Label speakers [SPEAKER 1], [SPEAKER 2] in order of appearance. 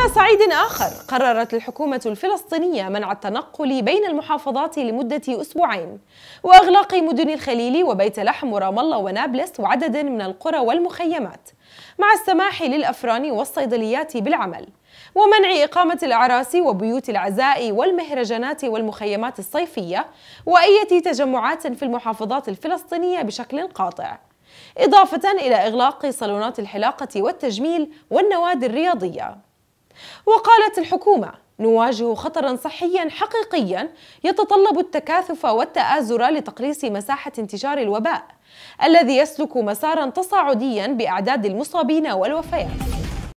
[SPEAKER 1] على صعيد آخر قررت الحكومة الفلسطينية منع التنقل بين المحافظات لمدة أسبوعين وإغلاق مدن الخليل وبيت لحم ورام الله ونابلس وعدد من القرى والمخيمات مع السماح للأفران والصيدليات بالعمل ومنع إقامة الأعراس وبيوت العزاء والمهرجانات والمخيمات الصيفية وأية تجمعات في المحافظات الفلسطينية بشكل قاطع إضافة إلى إغلاق صالونات الحلاقة والتجميل والنوادي الرياضية وقالت الحكومة نواجه خطرا صحيا حقيقيا يتطلب التكاثف والتآزر لتقليص مساحة انتشار الوباء الذي يسلك مسارا تصاعديا بأعداد المصابين والوفيات